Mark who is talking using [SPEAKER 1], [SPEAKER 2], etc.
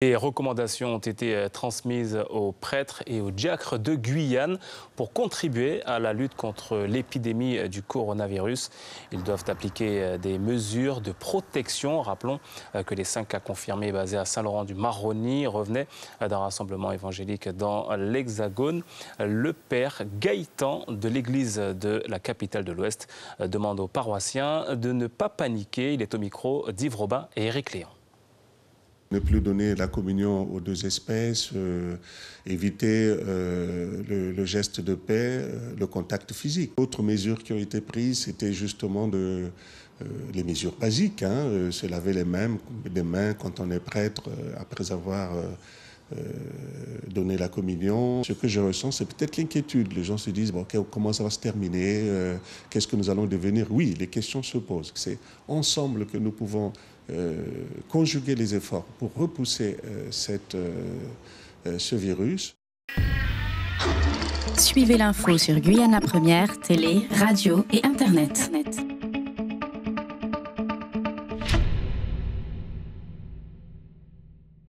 [SPEAKER 1] Les recommandations ont été euh, transmises aux prêtres et aux diacres de Guyane pour contribuer à la lutte contre l'épidémie euh, du coronavirus. Ils doivent appliquer euh, des mesures de protection. Rappelons que les cinq cas confirmés basés à Saint-Laurent-du-Maroni revenaient d'un rassemblement évangélique dans l'Hexagone. Le père Gaëtan de l'église de la capitale de l'Ouest demande aux paroissiens de ne pas paniquer. Il est au micro d'Yves Robin et Éric Léon
[SPEAKER 2] ne plus donner la communion aux deux espèces, euh, éviter euh, le, geste de paix, euh, le contact physique. Autre mesure qui ont été prises, c'était justement de, les mesures basiques, hein, se laver les mains, les mains quand on est prêtre après avoir donner la communion, ce que je ressens, c'est peut-être l'inquiétude. Les gens se disent, bon, comment ça va se terminer euh, Qu'est-ce que nous allons devenir Oui, les questions se posent. C'est ensemble que nous pouvons euh, conjuguer les efforts pour repousser euh, cette, ce virus.
[SPEAKER 3] Suivez l'info sur Guyana Première, télé, radio et Internet.